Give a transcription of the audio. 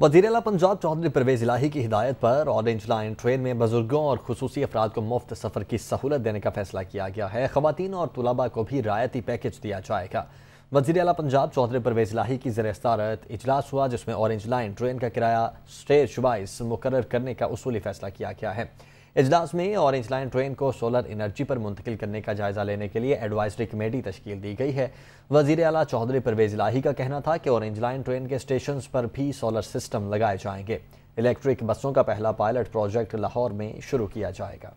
वजीर अला पंजाब चौधरी परवेज इलाही की हिदायत पर ऑरेंज लाइन ट्रेन में बुजुर्गों और खसूसी अफराद को मुफ्त सफर की सहूलत देने का फैसला किया गया है खुवान और तलबा को भी रायती पैकेज दिया जाएगा वजीर अला पंजाब चौधरी परवेज इलाही की जर इजलास हुआ जिसमें ऑरेंज लाइन ट्रेन का किराया स्टेज शुबाइस मुकर करने का उसूली फैसला किया गया है इजलास में ऑरेंज लाइन ट्रेन को सोलर एनर्जी पर मुंतकिल करने का जायजा लेने के लिए एडवाइजरी कमेटी तश्कील दी गई है वजीर अला चौधरी परवेज लाही का कहना था कि ऑरेंज लाइन ट्रेन के स्टेशन पर भी सोलर सिस्टम लगाए जाएंगे इलेक्ट्रिक बसों का पहला पायलट प्रोजेक्ट लाहौर में शुरू किया जाएगा